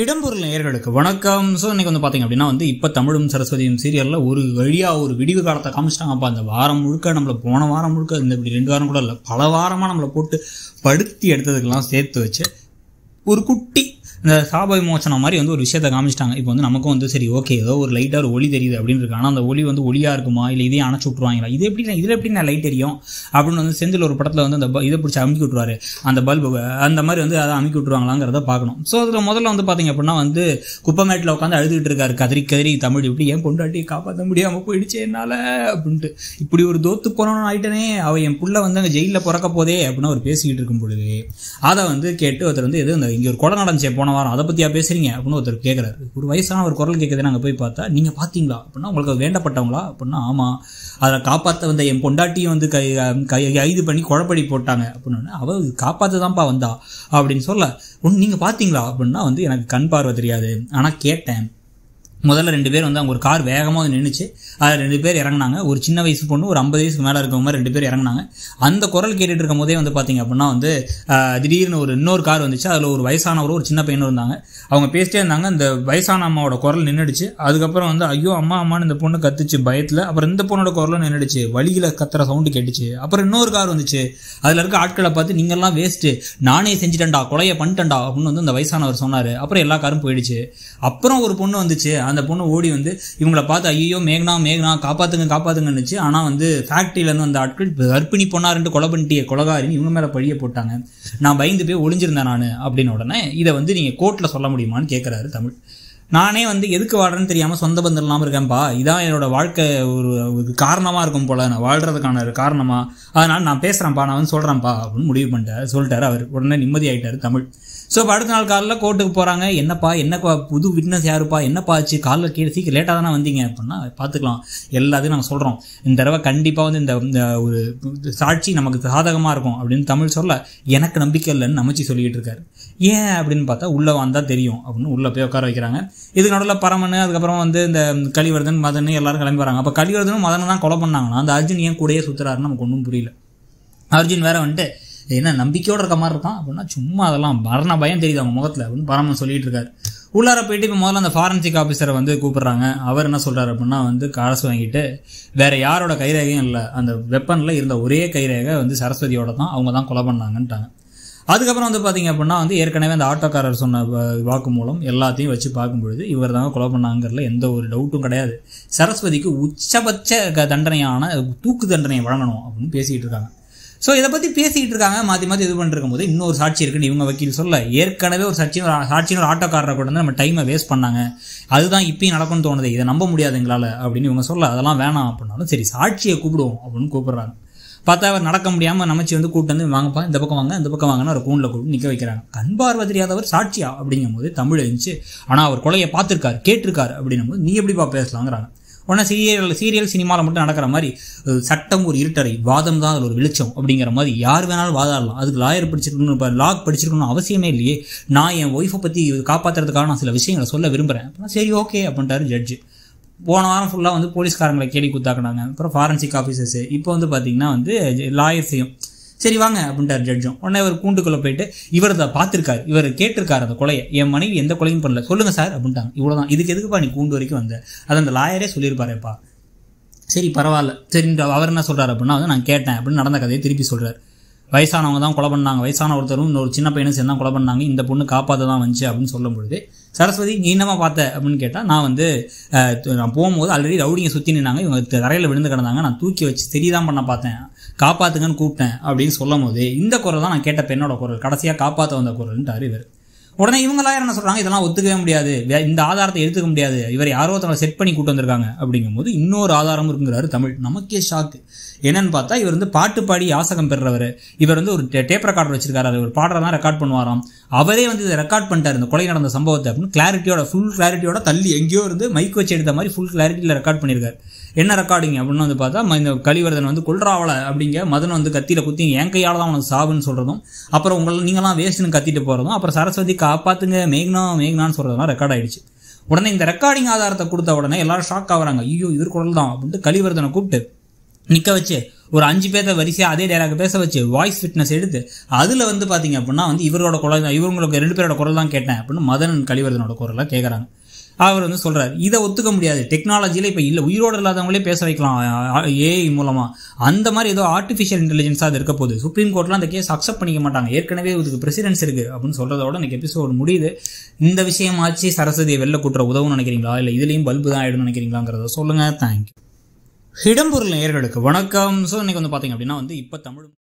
இடம்பொருள் நேயர்களுக்கு வணக்கம் ஸோ இன்றைக்கி வந்து பார்த்திங்க அப்படின்னா வந்து இப்போ தமிழும் சரஸ்வதியும் சீரியலில் ஒரு வழியாக ஒரு விடிவு காலத்தை காமிச்சிட்டாங்கப்பா அந்த வாரம் முழுக்க நம்மளை போன வாரம் முழுக்க இந்த இப்படி ரெண்டு வாரம் கூட இல்லை பல வாரமாக நம்மளை போட்டு படுத்தி எடுத்ததுக்கெல்லாம் சேர்த்து வச்சு ஒரு குட்டி இந்த சாப விமோசனம் மாதிரி வந்து ஒரு விஷயத்த காமிச்சிட்டாங்க இப்போ வந்து நமக்கும் வந்து சரி ஓகே ஏதோ ஒரு லைட்டாக ஒரு ஒளி தெரியுது அப்படின்னு இருக்கு ஆனால் அந்த ஒளி வந்து ஒளியாக இருக்குமா இல்லை இதே அணைச்சி விட்ருவாங்களா இது எப்படி இதில் எப்படி நான் லைட் தெரியும் அப்படின்னு வந்து செந்தில் ஒரு படத்தில் வந்து அந்த இதை பிடிச்சி அமுக்கி விட்ருவாரு அந்த பல்பு அந்த மாதிரி வந்து அதை அமுக்கி விட்ருவாங்களாங்கிறத பார்க்கணும் ஸோ அதில் முதல்ல வந்து பார்த்தீங்க அப்படின்னா வந்து குப்பமேட்டில் உட்காந்து அழுதுகிட்டு இருக்காரு கதறி கதிரி தமிழ் இப்படி ஏன் கொண்டாட்டி காப்பாற்ற முடியாமல் போயிடுச்சு என்னால் அப்படின்ட்டு இப்படி ஒரு தோத்து போனோன்னு ஆயிட்டனே அவள் என் புள்ள வந்து அங்கே ஜெயிலில் பிறக்க போதே அப்படின்னு அவர் பேசிக்கிட்டு இருக்கும் பொழுது அதை வந்து கேட்டு ஒருத்தர் வந்து எது இந்த இங்கே ஒரு கொடை நடந்துச்சே போன போன வாரம் அதை பற்றியா பேசுகிறீங்க அப்படின்னு ஒருத்தர் கேட்குறாரு ஒரு வயசான ஒரு குரல் கேட்குது நாங்கள் போய் பார்த்தா நீங்கள் பார்த்தீங்களா அப்படின்னா உங்களுக்கு வேண்டப்பட்டவங்களா அப்படின்னா ஆமாம் அதில் காப்பாற்ற வந்த என் பொண்டாட்டியும் வந்து கை கை கைது பண்ணி குழப்படி போட்டாங்க அப்படின்னு அவள் காப்பாற்ற தான்ப்பா வந்தா அப்படின்னு சொல்ல ஒன்று நீங்கள் பார்த்தீங்களா அப்படின்னா வந்து எனக்கு கண் பார்வை தெரியாது ஆனால் கேட்டேன் முதல்ல ரெண்டு பேர் வந்து அவங்க ஒரு கார் வேகமாக வந்து நின்றுச்சு அதில் ரெண்டு பேர் இறங்கினாங்க ஒரு சின்ன வயசு பொண்ணு ஒரு ஐம்பது வயசுக்கு மேலே இருக்கிற மாதிரி ரெண்டு பேர் இறங்கினாங்க அந்த குரல் கேட்டுட்டு இருக்கும் போதே வந்து பார்த்திங்க அப்படின்னா வந்து திடீர்னு ஒரு இன்னொரு கார் வந்துச்சு அதில் ஒரு வயசானவரும் ஒரு சின்ன பையனும் இருந்தாங்க அவங்க பேசிட்டே இருந்தாங்க அந்த வயசான அம்மாவோட குரல் நின்றுடுச்சு அதுக்கப்புறம் வந்து ஐயோ அம்மா அம்மான்னு இந்த பொண்ணு கத்துச்சு பயத்தில் அப்புறம் இந்த பொண்ணோட குரலும் நின்றுடுச்சு வழியில் கத்துற சவுண்டு கேட்டுச்சு அப்புறம் இன்னொரு கார் வந்துச்சு அதில் இருக்க ஆட்களை பார்த்து நீங்கள்லாம் வேஸ்ட்டு நானே செஞ்சுட்டேன்டா கொலையை பண்ணிட்டேன்டா அப்படின்னு வந்து அந்த வயசானவர் சொன்னார் அப்புறம் எல்லா காரும் போயிடுச்சு அப்புறம் ஒரு பொண்ணு வந்துச்சு அந்த பொண்ணு ஓடி வந்து இவங்களை பார்த்து ஐயோ மேகனா மேகனா காப்பாத்துங்க காப்பாத்துங்கன்னு ஆனால் வந்து ஃபேக்ட்ரியிலேருந்து வந்த ஆட்கள் கர்ப்பிணி பொண்ணா ரெண்டு கொலை பண்ணிட்டிய கொலகாரின்னு இவங்க மேலே பழிய போட்டாங்க நான் பயந்து போய் ஒளிஞ்சிருந்தேன் நான் அப்படின்னு உடனே இதை வந்து நீங்கள் கோர்ட்டில் சொல்ல முடியுமான்னு கேட்குறாரு தமிழ் நானே வந்து எதுக்கு வாடுறேன்னு தெரியாமல் சொந்த பந்தம் இல்லாமல் இருக்கேன்ப்பா இதான் என்னோட வாழ்க்கை ஒரு ஒரு காரணமாக இருக்கும் போல நான் வாழ்கிறதுக்கான ஒரு காரணமாக அதனால் நான் பேசுகிறேன்ப்பா நான் வந்து சொல்கிறேன்ப்பா அப்படின்னு முடிவு பண்ணிட்டாரு சொல்லிட்டாரு அவர் உடனே நிம்மதி ஆகிட்டார் தமிழ் ஸோ இப்போ அடுத்த நாள் காலையில் கோர்ட்டுக்கு போகிறாங்க என்னப்பா என்னப்பா புது விட்னஸ் யாருப்பா என்னப்பா ஆச்சு காலைல கீழே சீக்கிரம் லேட்டாக தானே வந்தீங்க அப்படின்னா பார்த்துக்கலாம் எல்லாத்தையும் நாங்கள் சொல்கிறோம் இந்த தடவை கண்டிப்பாக வந்து இந்த ஒரு சாட்சி நமக்கு சாதகமாக இருக்கும் அப்படின்னு தமிழ் சொல்ல எனக்கு நம்பிக்கை இல்லைன்னு நமச்சி சொல்லிக்கிட்டு இருக்காரு ஏன் அப்படின்னு பார்த்தா உள்ளே வந்தால் தெரியும் அப்படின்னு உள்ளே போய் உட்கார வைக்கிறாங்க இதுக்கு நடுவில் பரமனு அதுக்கப்புறம் வந்து இந்த கலிவர்தன் மதன் எல்லாரும் கிளம்பி வராங்க அப்போ கலிவர்தனும் மதனை தான் கொலை பண்ணாங்கன்னா அந்த அர்ஜுன் ஏன் கூடயே சுற்றுறாருன்னு நமக்கு ஒன்றும் புரியல அர்ஜுன் வேற வந்துட்டு என்ன நம்பிக்கையோடு இருக்க மாதிரி இருக்கான் அப்படின்னா சும்மா அதெல்லாம் மரண பயம் தெரியுது அவங்க முகத்தில் அப்படின்னு பரமன் சொல்லிட்டு இருக்காரு உள்ளார போயிட்டு இப்போ முதல்ல அந்த ஃபாரன்சிக் ஆஃபீஸரை வந்து கூப்பிட்றாங்க அவர் என்ன சொல்கிறார் அப்படின்னா வந்து காசு வாங்கிட்டு வேறு யாரோட கைரேகையும் இல்லை அந்த வெப்பனில் இருந்த ஒரே கைரேகை வந்து சரஸ்வதியோட தான் அவங்க தான் கொலை பண்ணாங்கன்ட்டாங்க அதுக்கப்புறம் வந்து பார்த்தீங்க அப்படின்னா வந்து ஏற்கனவே அந்த ஆட்டோக்காரர் சொன்ன வாக்கு மூலம் எல்லாத்தையும் வச்சு பார்க்கும்பொழுது இவர் தாங்க கொலை பண்ணாங்கிறதுல எந்த ஒரு டவுட்டும் கிடையாது சரஸ்வதிக்கு உச்சபட்ச தண்டனையான தூக்கு தண்டனையை வழங்கணும் அப்படின்னு பேசிக்கிட்டு இருக்காங்க ஸோ இதை பற்றி பேசிக்கிட்டு இருக்காங்க மாற்றி மாற்றி இது பண்ணிருக்கும் போது இன்னொரு சாட்சி இருக்குன்னு இவங்க வக்கீல் சொல்ல ஏற்கனவே ஒரு சாட்சியும் ஒரு சாட்சியின் ஒரு ஆட்டோக்காரரை கூட வந்து நம்ம டைமை வேஸ்ட் பண்ணாங்க அதுதான் இப்பயும் நடக்கும்னு தோணுது இதை நம்ப முடியாது எங்களால் அப்படின்னு இவங்க சொல்ல அதெல்லாம் வேணாம் அப்படின்னாலும் சரி சாட்சியை கூப்பிடுவோம் அப்படின்னு கூப்பிட்றாங்க பார்த்தா அவர் நடக்க முடியாமல் நமச்சி வந்து கூட்டு வந்து வாங்கப்பா இந்த பக்கம் வாங்க இந்த பக்கம் வாங்கன்னு ஒரு கூண்டில் கூப்பிட்டு நிற்க வைக்கிறாங்க கண் பார்வை தெரியாதவர் சாட்சியா அப்படிங்கும்போது தமிழ் இருந்துச்சு ஆனால் அவர் கொலையை பார்த்துருக்காரு கேட்டிருக்காரு அப்படின்னும் போது நீ எப்படிப்பா பேசலாங்கிறாங்க ஒன்றா சீரியல் சீரியல் சினிமாவில் மட்டும் நடக்கிற மாதிரி சட்டம் ஒரு இருட்டறை வாதம் தான் அதில் ஒரு வெளிச்சம் அப்படிங்கிற மாதிரி யார் வேணாலும் வாதாடலாம் அதுக்கு லாயர் படிச்சிருக்கணும் இப்போ லாக் படிச்சிருக்கணும் அவசியமே இல்லையே நான் என் ஒய்ஃபை பற்றி காப்பாற்றுறதுக்காக நான் சில விஷயங்களை சொல்ல விரும்புகிறேன் சரி ஓகே அப்படின்ட்டாரு ஜட்ஜு போன வாரம் ஃபுல்லாக வந்து போலீஸ்காரங்களை கேள்வி குத்தாக்கினாங்க அப்புறம் ஃபாரன்சிக் ஆஃபீஸர்ஸு இப்போ வந்து பார்த்தீங்கன்னா வந்து லாயர்ஸையும் சரி வாங்க அப்படின்ட்டார் ஜட்ஜும் உடனே இவர் கூண்டுக்குள்ளே போயிட்டு இவர் அதை பார்த்துருக்காரு இவர் கேட்டிருக்காரு அந்த கொலையை என் மனைவி எந்த கொலையும் பண்ணல சொல்லுங்கள் சார் அப்படின்ட்டாங்க இவ்வளோதான் இதுக்கு எதுக்குப்பா நீ கூண்டு வரைக்கும் வந்த அது அந்த லாயரே சொல்லியிருப்பாருப்பா சரி பரவாயில்ல சரி அவர் என்ன சொல்கிறார் அப்படின்னா வந்து நான் கேட்டேன் அப்படின்னு நடந்த கதையை திருப்பி சொல்கிறார் வயசானவங்க தான் கொலை பண்ணாங்க வயசான ஒருத்தரும் இன்னொரு சின்ன பையனும் சேர்ந்து கொலை பண்ணாங்க இந்த பொண்ணு காப்பாற்ற தான் வந்துச்சு அப்படின்னு சொல்லும் பொழுது சரஸ்வதி நீ என்னமா பார்த்த அப்படின்னு கேட்டால் நான் வந்து நான் போகும்போது ஆல்ரெடி ரவுடிங்க சுற்றி நின்னாங்க இவங்க தரையில் விழுந்து கிடந்தாங்க நான் தூக்கி வச்சு தெரியுதான் பண்ண பார்த்தேன் காப்பாத்துங்கன்னு கூப்பிட்டேன் அப்படின்னு சொல்லும் போது இந்த குரல் தான் நான் கேட்ட பெண்ணோட குரல் கடைசியாக காப்பாற்ற வந்த குரல்ன்ட்டு அறிவர் உடனே இவங்களாம் என்ன சொல்கிறாங்க இதெல்லாம் ஒத்துக்கவே முடியாது இந்த ஆதாரத்தை எடுத்துக்க முடியாது இவர் யாரோ ஒருத்தவங்களை செட் பண்ணி கூட்டு வந்திருக்காங்க அப்படிங்கும் போது இன்னொரு ஆதாரமும் இருக்குங்கிறாரு தமிழ் நமக்கே ஷாக்கு என்னன்னு பார்த்தா இவர் வந்து பாட்டு பாடி யாசகம் பெறுறவர் இவர் வந்து ஒரு டேப் ரெக்கார்டர் வச்சிருக்காரு அவர் பாடுறதான் ரெக்கார்ட் பண்ணுவாராம் அவரே வந்து இதை ரெக்கார்ட் பண்ணிட்டார் இந்த கொலை நடந்த சம்பவத்தை அப்படின்னு கிளாரிட்டியோட ஃபுல் கிளாரிட்டியோட தள்ளி எங்கேயோ இருந்து மைக் வச்சு எடுத்த மாதிரி ஃபுல் கிளாரிட்டியில் ரெக்கார்ட் பண்ணியிருக்காரு என்ன ரெக்கார்டிங் அப்படின்னு வந்து பார்த்தா இந்த கலிவர்தன் வந்து கொல்றாவல அப்படிங்க மதன் வந்து கத்தியில் குத்தி என் கையால் தான் உனக்கு சாவுன்னு சொல்கிறதும் அப்புறம் உங்களை நீங்களாம் வேஸ்ட்னு கத்திட்டு போகிறதும் அப்புறம் சரஸ்வதி காப்பாற்றுங்க மேகனா மேகனான்னு சொல்கிறதுலாம் ரெக்கார்ட் ஆகிடுச்சு உடனே இந்த ரெக்கார்டிங் ஆதாரத்தை கொடுத்த உடனே எல்லாரும் ஷாக் ஆகுறாங்க ஐயோ இவர் குரல் தான் அப்படின்ட்டு கழிவர்தனை கூப்பிட்டு நிற்க வச்சு ஒரு அஞ்சு பேர்த்த வரிசையாக அதே டேலாக் பேச வச்சு வாய்ஸ் ஃபிட்னஸ் எடுத்து அதில் வந்து பார்த்தீங்க அப்படின்னா வந்து இவரோட குரல் தான் இவங்களுக்கு ரெண்டு பேரோட குரல் தான் கேட்டேன் அப்படின்னு மதன் கழிவர்தனோட குரலாக கேட்குறாங்க அவர் வந்து சொல்கிறார் இதை ஒத்துக்க முடியாது டெக்னாலஜியில் இப்போ இல்லை உயிரோடு இல்லாதவங்களே பேச வைக்கலாம் ஏஐ மூலமாக அந்த மாதிரி ஏதோ ஆர்டிஃபிஷியல் இன்டெலிஜென்ஸாக அது இருக்க போகுது சுப்ரீம் கோர்ட்லாம் அந்த கேஸ் அக்செப்ட் பண்ணிக்க மாட்டாங்க ஏற்கனவே இதுக்கு பிரசிடென்ஸ் இருக்குது அப்படின்னு சொல்கிறதோட எனக்கு எபிசோடு முடியுது இந்த விஷயமாச்சு சரஸ்வதியை வெளில கூட்டுற உதவும் நினைக்கிறீங்களா இல்லை இதுலேயும் பல்பு தான் ஆகிடும் நினைக்கிறீங்களாங்கிறத சொல்லுங்கள் தேங்க்யூ இடம்பொருள் நேர்களுக்கு வணக்கம் ஸோ இன்றைக்கி வந்து பார்த்தீங்க அப்படின்னா வந்து இப்போ தமிழ்